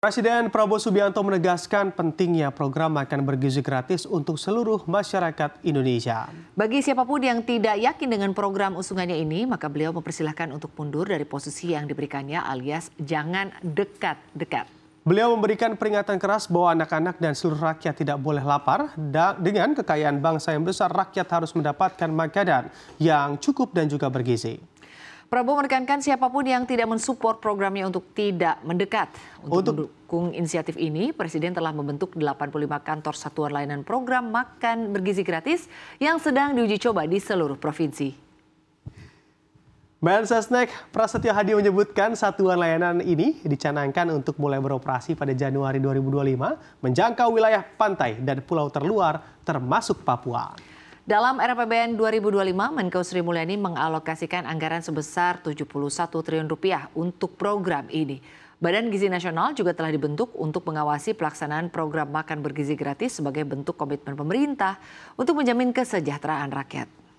Presiden Prabowo Subianto menegaskan pentingnya program makan bergizi gratis untuk seluruh masyarakat Indonesia. Bagi siapapun yang tidak yakin dengan program usungannya ini, maka beliau mempersilahkan untuk mundur dari posisi yang diberikannya alias jangan dekat-dekat. Beliau memberikan peringatan keras bahwa anak-anak dan seluruh rakyat tidak boleh lapar dan dengan kekayaan bangsa yang besar rakyat harus mendapatkan makanan yang cukup dan juga bergizi. Prabowo menekankan siapapun yang tidak mensupport programnya untuk tidak mendekat. Untuk, untuk mendukung inisiatif ini, Presiden telah membentuk 85 kantor satuan layanan program makan bergizi gratis yang sedang diuji coba di seluruh provinsi. Mensesnek Prasetyo Hadi menyebutkan satuan layanan ini dicanangkan untuk mulai beroperasi pada Januari 2025 menjangkau wilayah pantai dan pulau terluar termasuk Papua. Dalam RPBN 2025, Menko Sri Mulyani mengalokasikan anggaran sebesar 71 triliun rupiah untuk program ini. Badan Gizi Nasional juga telah dibentuk untuk mengawasi pelaksanaan program makan bergizi gratis sebagai bentuk komitmen pemerintah untuk menjamin kesejahteraan rakyat.